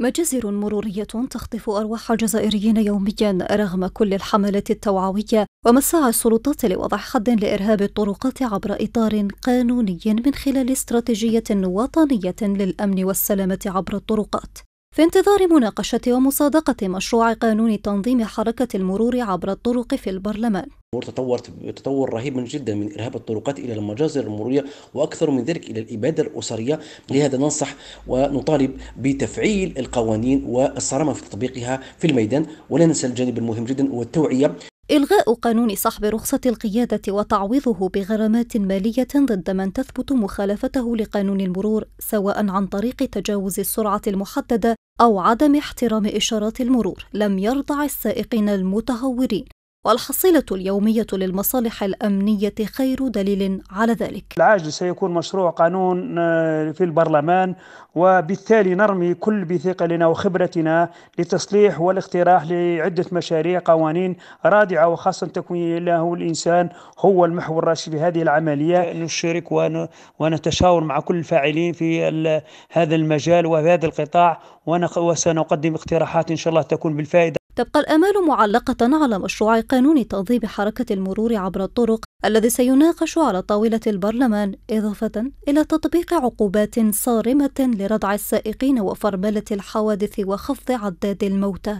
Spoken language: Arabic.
مجازر مرورية تخطف أرواح الجزائريين يوميا رغم كل الحملات التوعوية ومساعى السلطات لوضع حد لإرهاب الطرقات عبر إطار قانوني من خلال استراتيجية وطنية للأمن والسلامة عبر الطرقات في انتظار مناقشة ومصادقة مشروع قانون تنظيم حركة المرور عبر الطرق في البرلمان تطورت تطور رهيب جدا من إرهاب الطرقات إلى المجازر المرورية وأكثر من ذلك إلى الإبادة الأسرية لهذا ننصح ونطالب بتفعيل القوانين والصرامة في تطبيقها في الميدان ولا ننسى الجانب المهم جدا هو التوعية إلغاء قانون سحب رخصة القيادة وتعويضه بغرامات مالية ضد من تثبت مخالفته لقانون المرور سواء عن طريق تجاوز السرعة المحددة أو عدم احترام إشارات المرور لم يرضع السائقين المتهورين والحصيلة اليومية للمصالح الأمنية خير دليل على ذلك العاجل سيكون مشروع قانون آه، في البرلمان وبالتالي نرمي كل بثقلنا وخبرتنا لتصليح والاقتراح لعدة مشاريع قوانين رادعة وخاصة تكون له الإنسان هو المحور الرئيسي في هذه العملية نشارك ونتشاور مع كل الفاعلين في هذا المجال وهذا القطاع وسنقدم اقتراحات إن شاء الله تكون بالفائدة تبقى الآمال معلقة على مشروع قانون تنظيم حركة المرور عبر الطرق الذي سيناقش على طاولة البرلمان إضافة إلى تطبيق عقوبات صارمة لردع السائقين وفرملة الحوادث وخفض عداد الموتى